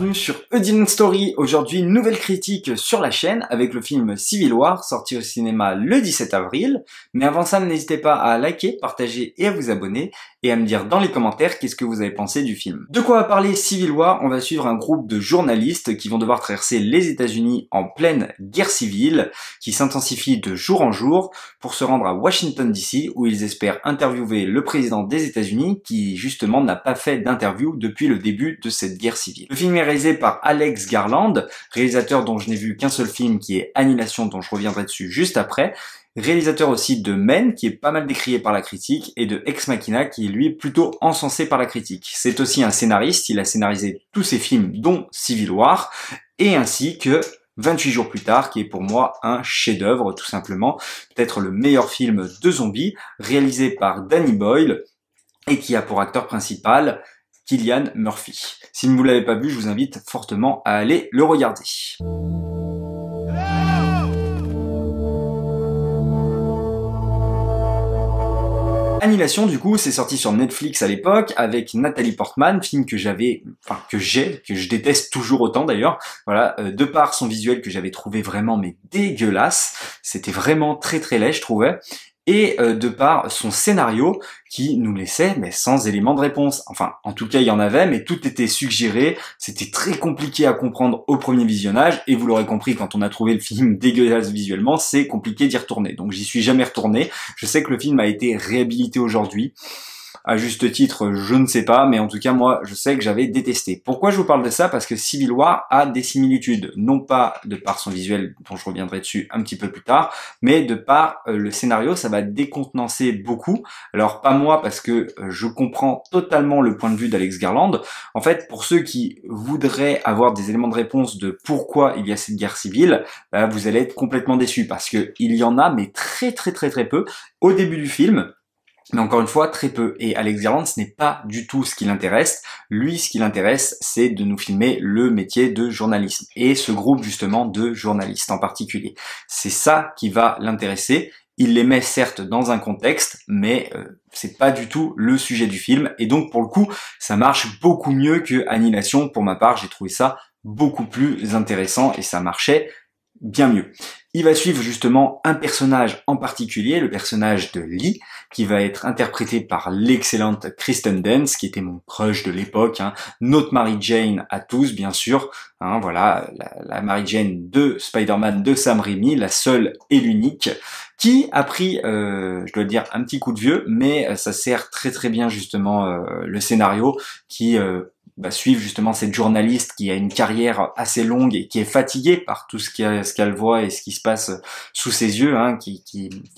bienvenue sur eudine Story. Aujourd'hui, nouvelle critique sur la chaîne avec le film Civil War sorti au cinéma le 17 avril. Mais avant ça, n'hésitez pas à liker, partager et à vous abonner et à me dire dans les commentaires qu'est-ce que vous avez pensé du film. De quoi va parler Civil War On va suivre un groupe de journalistes qui vont devoir traverser les États-Unis en pleine guerre civile qui s'intensifie de jour en jour pour se rendre à Washington DC où ils espèrent interviewer le président des États-Unis qui justement n'a pas fait d'interview depuis le début de cette guerre civile. Le film est réalisé par Alex Garland, réalisateur dont je n'ai vu qu'un seul film qui est Annihilation dont je reviendrai dessus juste après réalisateur aussi de Men, qui est pas mal décrié par la critique, et de Ex Machina, qui lui est plutôt encensé par la critique. C'est aussi un scénariste, il a scénarisé tous ses films, dont Civil War, et ainsi que 28 jours plus tard, qui est pour moi un chef-d'œuvre, tout simplement, peut-être le meilleur film de zombies, réalisé par Danny Boyle, et qui a pour acteur principal Killian Murphy. Si vous ne l'avez pas vu, je vous invite fortement à aller le regarder. Annihilation du coup, c'est sorti sur Netflix à l'époque avec Nathalie Portman, film que j'avais, enfin que j'ai, que je déteste toujours autant d'ailleurs. Voilà, euh, de par son visuel que j'avais trouvé vraiment mais dégueulasse, c'était vraiment très très laid, je trouvais et euh, de par son scénario qui nous laissait mais sans éléments de réponse. Enfin, en tout cas, il y en avait, mais tout était suggéré, c'était très compliqué à comprendre au premier visionnage, et vous l'aurez compris, quand on a trouvé le film dégueulasse visuellement, c'est compliqué d'y retourner. Donc j'y suis jamais retourné, je sais que le film a été réhabilité aujourd'hui, à juste titre, je ne sais pas, mais en tout cas moi je sais que j'avais détesté. Pourquoi je vous parle de ça Parce que Civil War a des similitudes, non pas de par son visuel dont je reviendrai dessus un petit peu plus tard, mais de par euh, le scénario, ça va décontenancer beaucoup. Alors pas moi parce que euh, je comprends totalement le point de vue d'Alex Garland. En fait, pour ceux qui voudraient avoir des éléments de réponse de pourquoi il y a cette guerre civile, bah, vous allez être complètement déçus parce que il y en a mais très très très très peu au début du film mais encore une fois, très peu. Et Alex Garland, ce n'est pas du tout ce qui l'intéresse. Lui, ce qui l'intéresse, c'est de nous filmer le métier de journalisme. Et ce groupe, justement, de journalistes en particulier. C'est ça qui va l'intéresser. Il les met certes dans un contexte, mais euh, c'est pas du tout le sujet du film. Et donc, pour le coup, ça marche beaucoup mieux que Annihilation. Pour ma part, j'ai trouvé ça beaucoup plus intéressant et ça marchait bien mieux. Il va suivre justement un personnage en particulier, le personnage de Lee, qui va être interprété par l'excellente Kristen Dance, qui était mon crush de l'époque, hein. notre Mary Jane à tous, bien sûr, hein, voilà, la, la, Mary Jane de Spider-Man de Sam Raimi, la seule et l'unique, qui a pris, euh, je dois dire, un petit coup de vieux, mais euh, ça sert très très bien justement euh, le scénario, qui... Euh, bah, suivre justement cette journaliste qui a une carrière assez longue et qui est fatiguée par tout ce qu'elle voit et ce qui se passe sous ses yeux, hein, qui,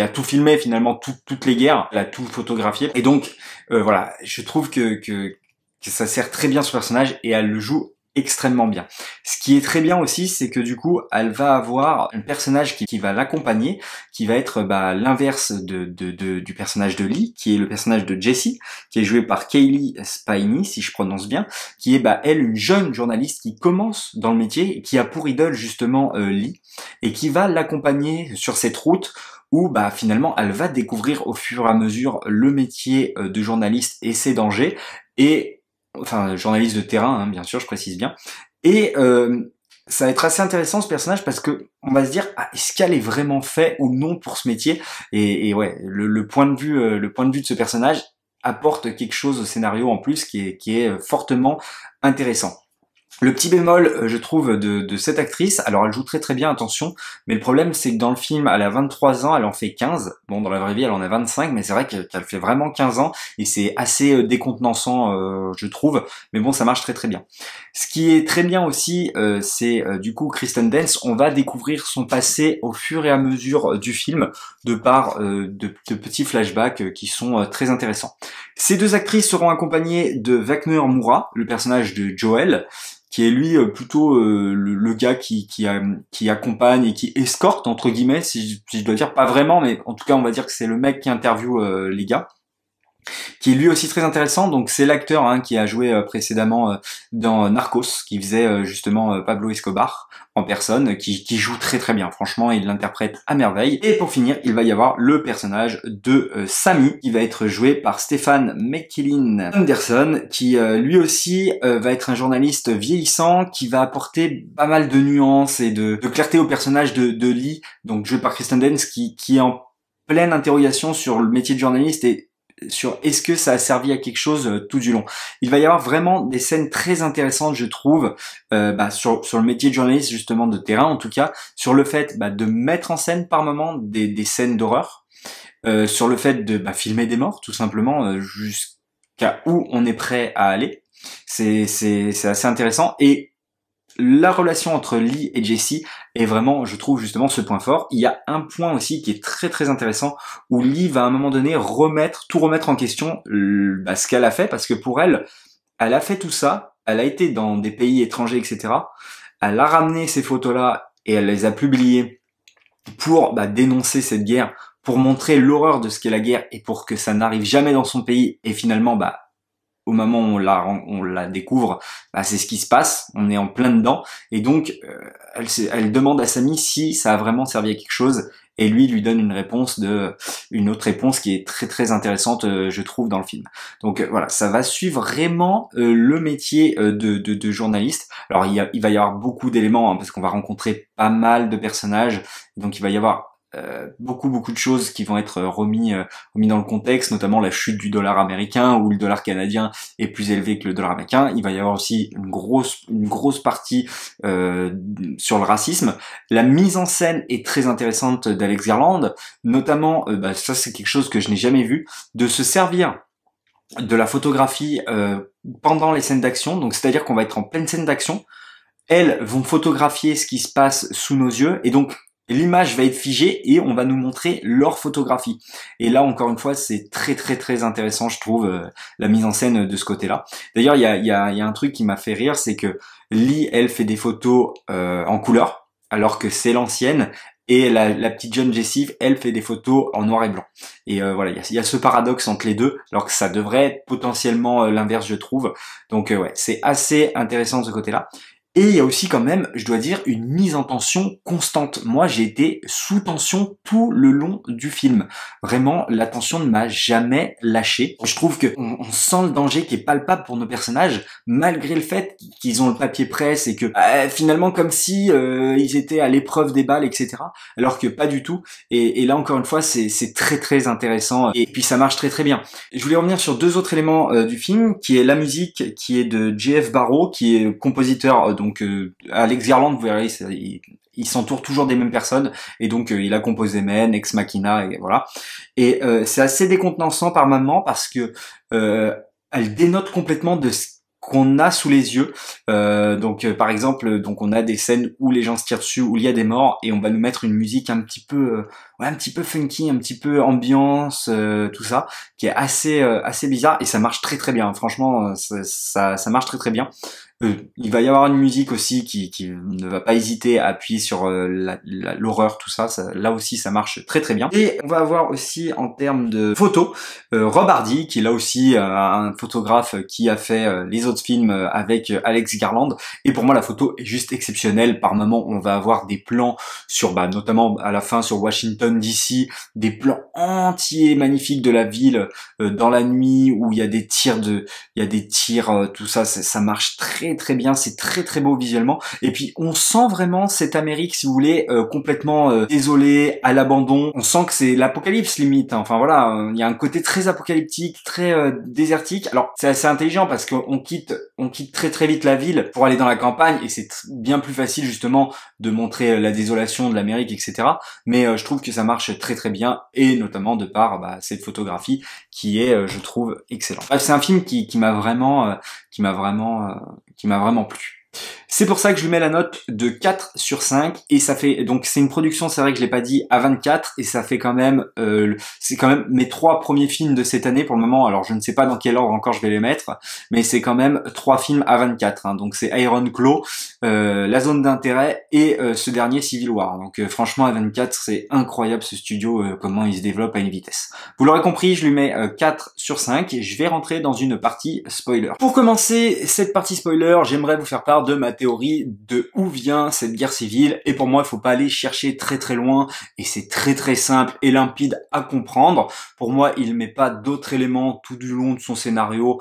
a tout filmé finalement, toutes les guerres, elle a tout photographié. Et donc euh, voilà, je trouve que, que ça sert très bien ce personnage et elle le joue extrêmement bien. Ce qui est très bien aussi, c'est que du coup, elle va avoir un personnage qui, va l'accompagner, qui va être bah, l'inverse de, du personnage de Lee, qui est le personnage de Jessie, qui est joué par Kaylee Spiney, si je prononce bien, qui est bah, elle une jeune journaliste qui commence dans le métier, qui a pour idole justement euh, Lee, et qui va l'accompagner sur cette route où bah, finalement elle va découvrir au fur et à mesure le métier euh, de journaliste et ses dangers, et enfin journaliste de terrain, hein, bien sûr, je précise bien. Et euh, ça va être assez intéressant ce personnage parce que on va se dire ah, est-ce qu'elle est vraiment fait ou non pour ce métier et, ouais le, point de vue euh, le point de vue de ce personnage apporte quelque chose au scénario en plus qui est euh, fortement intéressant. Le petit bémol, euh, je trouve, de, cette actrice, alors elle joue très très bien, attention, mais le problème c'est que dans le film, elle a 23 ans, elle en fait 15, bon dans la vraie vie elle en a 25, mais c'est vrai qu'elle fait vraiment 15 ans, et c'est assez euh, décontenançant, euh, je trouve, mais bon ça marche très très bien. Ce qui est très bien aussi, c'est du coup Kristen Dance, on va découvrir son passé au fur et à mesure du film, de par de, de, petits flashbacks qui sont très intéressants. Ces deux actrices seront accompagnées de Wagner Moura, le personnage de Joel, qui est lui euh, plutôt euh, le, gars qui, accompagne et qui escorte, entre guillemets, si je, dois dire, pas vraiment, mais en tout cas on va dire que c'est le mec qui interviewe euh, les gars qui est lui aussi très intéressant. Donc c'est l'acteur hein, qui a joué euh, précédemment euh, dans Narcos, qui faisait euh, justement Pablo Escobar en personne, qui, joue très très bien. Franchement, il l'interprète à merveille. Et pour finir, il va y avoir le personnage de Sammy, qui va être joué par Stéphane McKillin Anderson, qui lui aussi va être un journaliste vieillissant, qui va apporter pas mal de nuances et de, clarté au personnage de, Lee, donc joué par Kristen Dance, qui, qui est en pleine interrogation sur le métier de journaliste et sur est-ce que ça a servi à quelque chose euh, tout du long. Il va y avoir vraiment des scènes très intéressantes, je trouve, euh, bah, sur, sur le métier de journaliste justement de terrain en tout cas, sur le fait bah, de mettre en scène par moment des, des scènes d'horreur, euh, sur le fait de bah, filmer des morts tout simplement, euh, jusqu'à où on est prêt à aller. C'est assez intéressant et la relation entre Lee et Jessie est vraiment, je trouve justement ce point fort. Il y a un point aussi qui est très très intéressant où Lee va à un moment donné remettre, tout remettre en question bah, ce qu'elle a fait parce que pour elle, elle a fait tout ça, elle a été dans des pays étrangers, etc. Elle a ramené ces photos-là et elle les a publiées pour bah, dénoncer cette guerre, pour montrer l'horreur de ce qu'est la guerre et pour que ça n'arrive jamais dans son pays et finalement bah au moment où on la, on la découvre, bah, c'est ce qui se passe, on est en plein dedans, et donc euh, elle, demande à Samy si ça a vraiment servi à quelque chose, et lui lui donne une réponse de une autre réponse qui est très très intéressante euh, je trouve dans le film donc euh, voilà ça va suivre vraiment le métier de, de, journaliste alors il, y a, il va y avoir beaucoup d'éléments hein, parce qu'on va rencontrer pas mal de personnages donc il va y avoir euh, beaucoup beaucoup de choses qui vont être euh, remis euh, remis dans le contexte, notamment la chute du dollar américain où le dollar canadien est plus élevé que le dollar américain. Il va y avoir aussi une grosse une grosse partie sur le racisme. La mise en scène est très intéressante d'Alex Garland, notamment bah, ça c'est quelque chose que je n'ai jamais vu de se servir de la photographie pendant les scènes d'action. Donc c'est-à-dire qu'on va être en pleine scène d'action. Elles vont photographier ce qui se passe sous nos yeux et donc l'image va être figée et on va nous montrer leur photographie. Et là, encore une fois, c'est très très très intéressant, je trouve, euh, la mise en scène de ce côté-là. D'ailleurs, il y a, un truc qui m'a fait rire, c'est que Lee, elle fait des photos euh, en couleur, alors que c'est l'ancienne. Et la, la, petite jeune Jessie, elle fait des photos en noir et blanc. Et euh, voilà, il y a, ce paradoxe entre les deux, alors que ça devrait être potentiellement l'inverse, je trouve. Donc ouais, c'est assez intéressant de ce côté-là. Et il y a aussi quand même, je dois dire, une mise en tension constante. Moi, j'ai été sous tension tout le long du film. Vraiment, la tension ne m'a jamais lâché. Je trouve que on, sent le danger qui est palpable pour nos personnages, malgré le fait qu'ils ont le papier presse et que euh, finalement, comme si euh, ils étaient à l'épreuve des balles, etc. Alors que pas du tout. Et, là, encore une fois, c'est très très intéressant. Et puis ça marche très très bien. Je voulais revenir sur deux autres éléments euh, du film, qui est la musique, qui est de J.F. Barrow, qui est compositeur. Donc euh, Alex Garland, vous verrez, il, s'entoure toujours des mêmes personnes et donc euh, il a composé Men, Ex Machina et voilà. Et euh, c'est assez décontenançant par moment parce que elle dénote complètement de ce qu'on a sous les yeux. donc par exemple, donc on a des scènes où les gens se tirent dessus, où il y a des morts, et on va nous mettre une musique un petit peu, un petit peu funky, un petit peu ambiance, tout ça, qui est assez, assez bizarre, et ça marche très très bien. Franchement, ça, ça marche très très bien. Euh, il va y avoir une musique aussi qui, ne va pas hésiter à appuyer sur euh, l'horreur, tout ça, Là aussi, ça marche très très bien. Et on va avoir aussi en termes de photos, euh, Rob Hardy, qui est là aussi un photographe qui a fait les autres films avec Alex Garland. Et pour moi, la photo est juste exceptionnelle. Par moment, on va avoir des plans sur, bah, notamment à la fin sur Washington DC, des plans entiers magnifiques de la ville dans la nuit où il y a des tirs de, il y a des tirs, tout ça, ça marche très très bien, c'est très très beau visuellement. Et puis on sent vraiment cette Amérique, si vous voulez, euh, complètement euh, désolée, à l'abandon. On sent que c'est l'apocalypse limite. Hein. Enfin voilà, euh, il y a un côté très apocalyptique, très désertique. Alors c'est assez intelligent parce qu'on quitte, on quitte très très vite la ville pour aller dans la campagne et c'est bien plus facile justement de montrer la désolation de l'Amérique, etc. Mais je trouve que ça marche très très bien et notamment de par bah, cette photographie qui est, je trouve, excellente. Bref, c'est un film qui, m'a vraiment, qui m'a vraiment, qui m'a vraiment plu. C'est pour ça que je lui mets la note de 4 sur 5 et ça fait donc c'est une production, c'est vrai que je l'ai pas dit à 24 et ça fait quand même euh, c'est quand même mes trois premiers films de cette année pour le moment. Alors je ne sais pas dans quel ordre encore je vais les mettre, mais c'est quand même trois films à 24. Hein. donc c'est Iron Claw, euh, La Zone d'intérêt et euh, ce dernier Civil War. Donc franchement à 24 c'est incroyable ce studio comment il se développe à une vitesse. Vous l'aurez compris, je lui mets 4 sur 5 et je vais rentrer dans une partie spoiler. Pour commencer cette partie spoiler, j'aimerais vous faire part de ma théorie de où vient cette guerre civile. Et pour moi, il faut pas aller chercher très très loin. Et c'est très très simple et limpide à comprendre. Pour moi, il met pas d'autres éléments tout du long de son scénario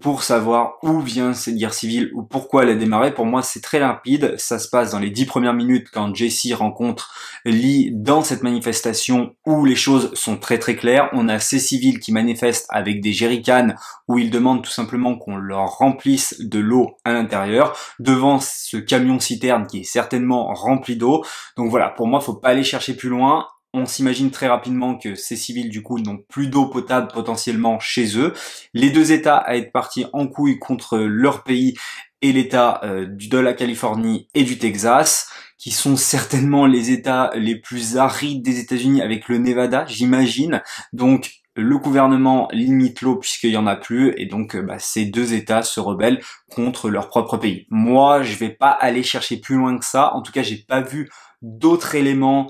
pour savoir où vient cette guerre civile ou pourquoi elle a démarré. Pour moi, c'est très limpide. Ça se passe dans les dix premières minutes quand Jesse rencontre Lee dans cette manifestation où les choses sont très très claires. On a ces civils qui manifestent avec des jerrycans où ils demandent tout simplement qu'on leur remplisse de l'eau à l'intérieur devant ce camion citerne qui est certainement rempli d'eau. Donc voilà, pour moi, il faut pas aller chercher plus loin on s'imagine très rapidement que ces civils, du coup, n'ont plus d'eau potable potentiellement chez eux. Les deux États à être partis en couille contre leur pays et l'État du euh, de la Californie et du Texas, qui sont certainement les États les plus arides des États-Unis avec le Nevada, j'imagine. Donc le gouvernement limite l'eau puisqu'il y en a plus et donc euh, bah, ces deux États se rebellent contre leur propre pays. Moi, je vais pas aller chercher plus loin que ça. En tout cas, j'ai pas vu d'autres éléments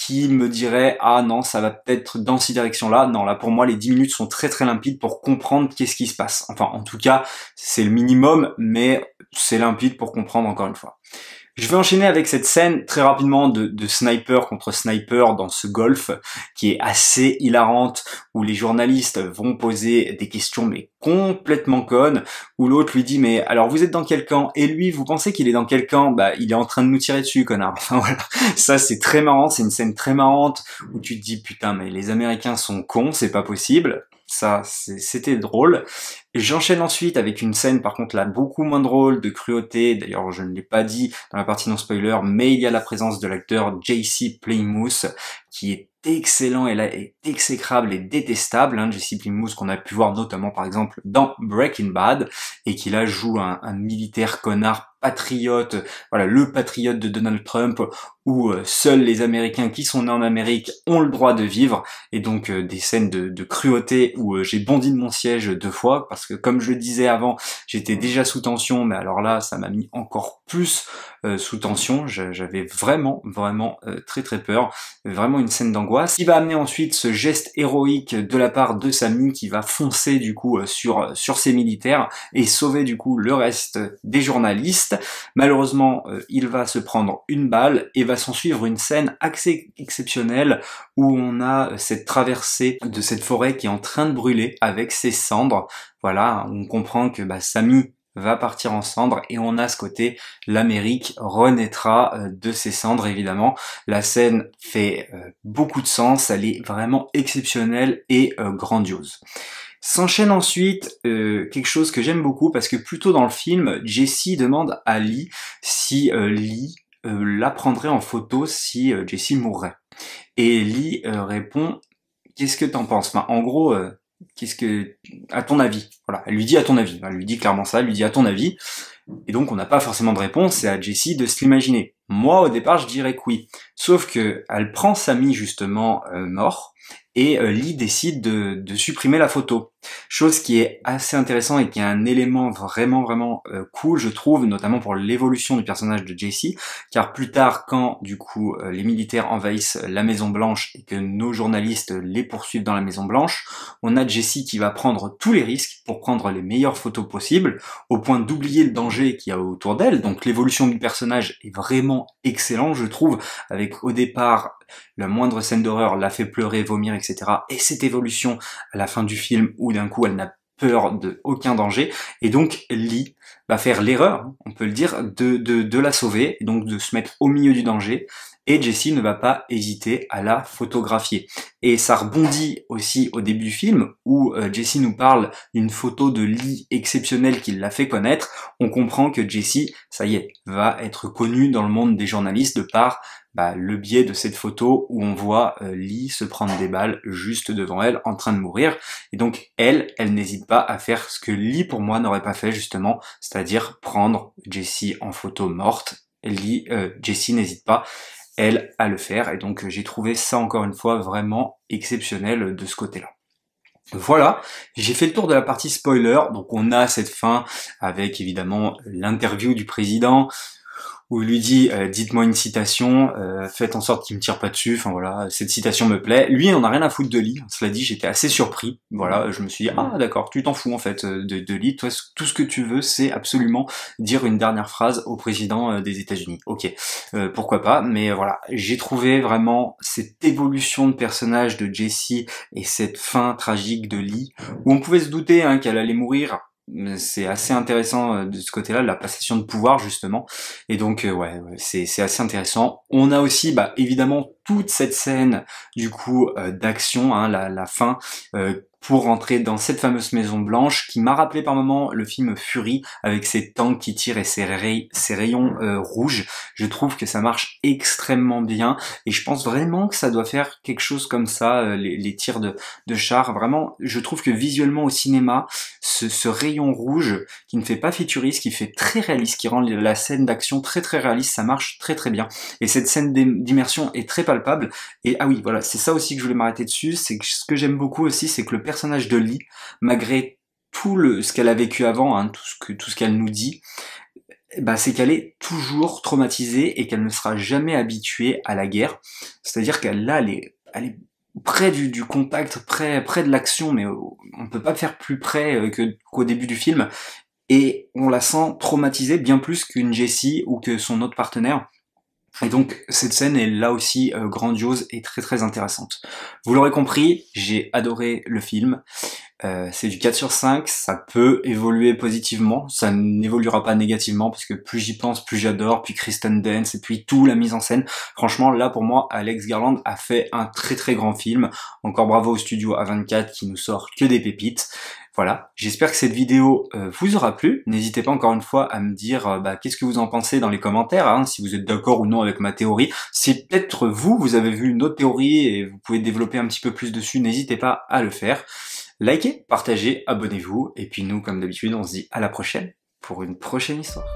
qui me dirait ah non ça va peut-être dans ces directions là non là pour moi les 10 minutes sont très très limpides pour comprendre qu'est-ce qui se passe enfin en tout cas c'est le minimum mais c'est limpide pour comprendre encore une fois je vais enchaîner avec cette scène très rapidement de, sniper contre sniper dans ce golf qui est assez hilarante où les journalistes vont poser des questions mais complètement connes où l'autre lui dit mais alors vous êtes dans quel camp et lui vous pensez qu'il est dans quel camp bah il est en train de nous tirer dessus connard voilà ça c'est très marrant c'est une scène très marrante où tu te dis putain mais les Américains sont cons c'est pas possible ça, c'était drôle. J'enchaîne ensuite avec une scène, par contre, là, beaucoup moins drôle, de cruauté. D'ailleurs, je ne l'ai pas dit dans la partie non-spoiler, mais il y a la présence de l'acteur JC Plymouth, qui est excellent et là est exécrable et détestable, hein, JC qu'on a pu voir notamment par exemple dans Breaking Bad et qui là joue un, un militaire connard patriote, voilà le patriote de Donald Trump où euh, seuls les Américains qui sont nés en Amérique ont le droit de vivre, et donc euh, des scènes de, cruauté où euh, j'ai bondi de mon siège deux fois, parce que comme je le disais avant, j'étais déjà sous tension, mais alors là, ça m'a mis encore plus sous tension, j'avais vraiment, vraiment très très peur, vraiment une scène d'angoisse, qui va amener ensuite ce geste héroïque de la part de Samu, qui va foncer du coup sur, sur ses militaires et sauver du coup le reste des journalistes. Malheureusement, il va se prendre une balle et va s'en suivre une scène assez exceptionnelle où on a euh, cette traversée de cette forêt qui est en train de brûler avec ses cendres. Voilà, on comprend que bah, Samy va partir en cendres et on a ce côté l'Amérique renaîtra euh, de ses cendres évidemment. La scène fait euh, beaucoup de sens, elle est vraiment exceptionnelle et grandiose. S'enchaîne ensuite quelque chose que j'aime beaucoup parce que plutôt dans le film, Jesse demande à Lee si Lee euh, la prendrait en photo si euh, Jessie mourrait. Et Lee euh, répond Qu'est-ce que t'en penses En gros, qu'est-ce que à ton avis voilà elle lui dit à ton avis elle lui dit clairement ça elle lui dit à ton avis et donc on n'a pas forcément de réponse c'est à Jessie de se l'imaginer moi au départ je dirais que oui sauf que elle prend Samy justement mort et euh, Lee décide de, supprimer la photo. Chose qui est assez intéressant et qui est un élément vraiment vraiment euh, cool, je trouve, notamment pour l'évolution du personnage de Jessie, car plus tard, quand du coup euh, les militaires envahissent la Maison Blanche et que nos journalistes les poursuivent dans la Maison Blanche, on a Jessie qui va prendre tous les risques pour prendre les meilleures photos possibles, au point d'oublier le danger qu'il y a autour d'elle. Donc l'évolution du personnage est vraiment excellente, je trouve, avec au départ la moindre scène d'horreur la fait pleurer, vomir, etc. Et cette évolution à la fin du film où d'un coup elle n'a peur de aucun danger et donc Lee va faire l'erreur, on peut le dire, de, de, de la sauver, donc de se mettre au milieu du danger et Jessie ne va pas hésiter à la photographier. Et ça rebondit aussi au début du film où euh, Jessie nous parle d'une photo de Lee exceptionnelle qui l'a fait connaître. On comprend que Jessie, ça y est, va être connue dans le monde des journalistes de par bah, le biais de cette photo où on voit euh, Lee se prendre des balles juste devant elle en train de mourir. Et donc elle, elle n'hésite pas à faire ce que Lee pour moi n'aurait pas fait justement, c'est-à-dire prendre Jessie en photo morte. Lee, euh, Jessie n'hésite pas elle, à le faire. Et donc j'ai trouvé ça encore une fois vraiment exceptionnel de ce côté-là. Voilà, j'ai fait le tour de la partie spoiler, donc on a cette fin avec évidemment l'interview du président, où lui dit euh, dites-moi une citation, euh, faites en sorte qu'il me tire pas dessus, enfin voilà, cette citation me plaît. Lui, on n'a rien à foutre de Lee. Cela dit, j'étais assez surpris. Voilà, je me suis dit ah d'accord, tu t'en fous en fait euh, de, Lee. Toi, tout ce que tu veux, c'est absolument dire une dernière phrase au président des États-Unis. Ok, pourquoi pas. Mais voilà, j'ai trouvé vraiment cette évolution de personnage de Jesse et cette fin tragique de Lee, où on pouvait se douter hein, qu'elle allait mourir c'est assez intéressant euh, de ce côté-là, la passation de pouvoir justement. Et donc euh, ouais, c'est assez intéressant. On a aussi bah, évidemment toute cette scène du coup euh, d'action, hein, la, fin. pour rentrer dans cette fameuse maison blanche qui m'a rappelé par moments le film Fury avec ses tanks qui tirent et ses, rayons rouges. Je trouve que ça marche extrêmement bien et je pense vraiment que ça doit faire quelque chose comme ça, les, tirs de, de char. Vraiment, je trouve que visuellement au cinéma, ce, rayon rouge qui ne fait pas futuriste, qui fait très réaliste, qui rend la scène d'action très très réaliste, ça marche très très bien. Et cette scène d'immersion est très palpable. Et ah oui, voilà, c'est ça aussi que je voulais m'arrêter dessus, c'est que ce que j'aime beaucoup aussi, c'est que le personnage de Lee, malgré tout le, ce qu'elle a vécu avant, hein, tout ce que tout qu'elle nous dit, bah, c'est qu'elle est toujours traumatisée et qu'elle ne sera jamais habituée à la guerre. C'est-à-dire qu'elle là, elle est près du, contact, près, près de l'action, mais on ne peut pas faire plus près euh, qu'au début du film. Et on la sent traumatisée bien plus qu'une Jessie ou que son autre partenaire. Et donc cette scène est là aussi euh, grandiose et très très intéressante. Vous l'aurez compris, j'ai adoré le film. Euh, c'est du 4 sur 5, ça peut évoluer positivement, ça n'évoluera pas négativement parce que plus j'y pense, plus j'adore, puis Kristen Dance et puis tout la mise en scène. Franchement, là pour moi, Alex Garland a fait un très très grand film. Encore bravo au studio A24 qui nous sort que des pépites. Voilà, j'espère que cette vidéo euh, vous aura plu. N'hésitez pas encore une fois à me dire euh, bah, qu'est-ce que vous en pensez dans les commentaires, hein, si vous êtes d'accord ou non avec ma théorie. Si peut-être vous, vous avez vu une autre théorie et vous pouvez développer un petit peu plus dessus, n'hésitez pas à le faire. Likez, partagez, abonnez-vous. Et puis nous, comme d'habitude, on se dit à la prochaine pour une prochaine histoire.